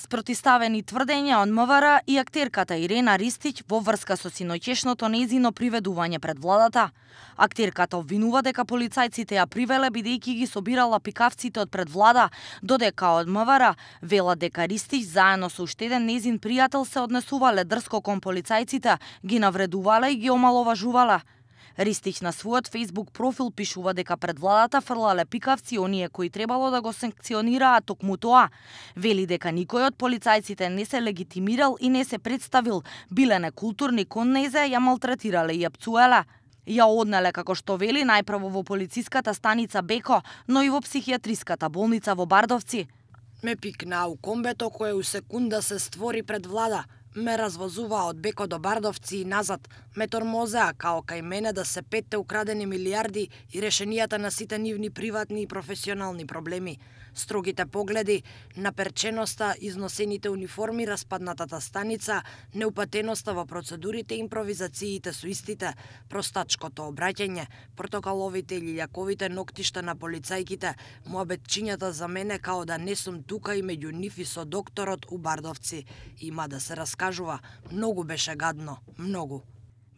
спротиставени тврдења од МВР и актерката Ирена Ристич во врска со синоќешното незино приведување пред владата. Актерката обвинува дека полицајците ја привеле бидејќи ги собирала пикавците од пред влада, додека од МВР вела дека Ристич заедно со уште еден незин пријател се однесувале дрско кон полицајците, ги навредувале и ги омаловажувала. Ристич на својот Facebook профил пишува дека пред владата фрлале пикавци оние кои требало да го санкционираат токму тоа. Вели дека никој од полицајците не се легитимирал и не се представил, биле некултурни кон незе, ја малтретирале и ја пцуеле. Ја однеле, како што вели, најправо во полициската станица Беко, но и во психијатриската болница во Бардовци. Ме пикнаа у комбето кое у секунда се створи пред влада – Ме развозуваа од Беко до Бардовци и назад, ме тормозеа као кај мене да се петте украдени милиарди и решенијата на сите нивни приватни и професионални проблеми. Строгите погледи, наперченоста, износените униформи, распаднатата станица, неупатеноста во процедурите, импровизациите со истите, простачкото обраќање, протоколовите или лјаковите ноктишта на полицајките, муабетчињата за мене као да не сум тука и меѓу ниф и со докторот у Бардовци. Има да се раска раскажува. Многу беше гадно, многу.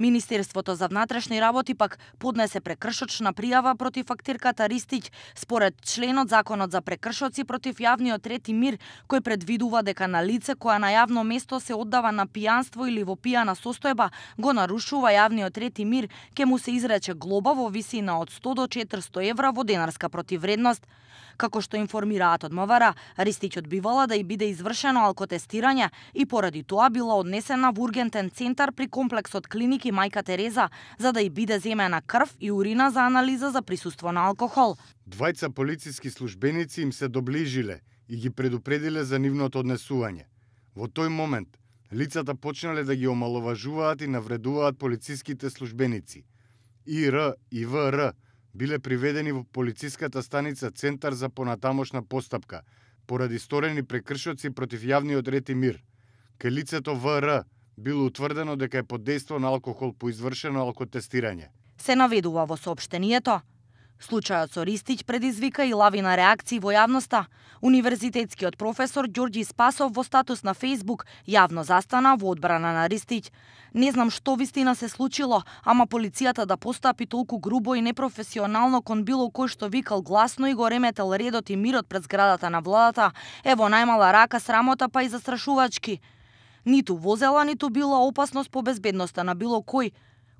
Министерството за внатрешни работи пак поднесе прекршочна пријава против фактирката Ристиќ според членот Законот за прекршоци против јавниот трети мир кој предвидува дека на лице која на јавно место се оддава на пијанство или во пијана состојба го нарушува јавниот трети мир, ке му се изрече глоба во висина од 100 до 400 евра во денарска противредност. Како што информираат од МВР, Ристиќ одбивала да и биде извршено алкотестирање и поради тоа била однесена во ургентен центар при комплексот клиники мајка Тереза за да и биде земена крв и урина за анализа за присуство на алкохол. Двајца полициски службеници им се доближиле и ги предупредиле за нивното однесување. Во тој момент, лицата почнале да ги омаловажуваат и навредуваат полициските службеници. ИР и ВР биле приведени во полициската станица Центар за понатамошна постапка, поради сторени прекршоци против јавниот ред и мир. Ке лицето ВР било утврдено дека е под дејство на алкохол по извршено алкотестирање. Се наведува во сообштенијето. Случајот со Ристиќ предизвика и лавина реакции во јавноста. Универзитетскиот професор Ѓорѓи Спасов во статус на Facebook јавно застана во одбрана на Ристиќ. Не знам што вистина се случило, ама полицијата да постапи толку грубо и непрофесионално кон било кој што викал гласно и го реметел редот и мирот пред зградата на владата е во најмала рака срамота па и застрашувачки. Ниту возела, ниту била опасност по безбедноста на било кој,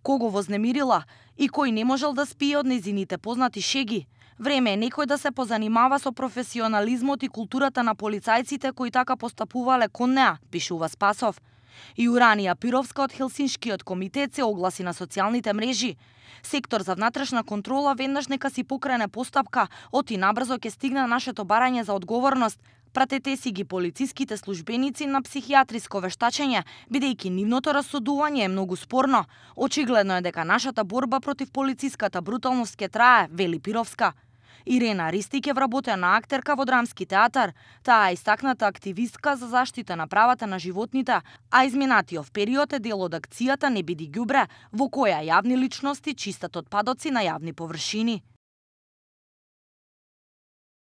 кого вознемирила и кој не можел да спие од незините познати шеги. Време е некој да се позанимава со професионализмот и културата на полицајците кои така постапувале кон неа, пишува Спасов. Јуранија Пировска од Хелсиншкиот комитет се огласи на социјалните мрежи. Сектор за внатрешна контрола веднаш нека си покрене постапка, оти набрзо ќе стигне нашето барање за одговорност, Пратете си ги полициските службеници на психијатриско вештачење, бидејќи нивното расудување е многу спорно. Очигледно е дека нашата борба против полициската бруталност ќе трае, вели Пировска. Ирена Ристик е вработена актерка во Драмски театар. Таа е истакната активистка за заштита на правата на животните, а изминатиот период е дел од акцијата Не биди гјубре, во која јавни личности чистат отпадоци на јавни површини.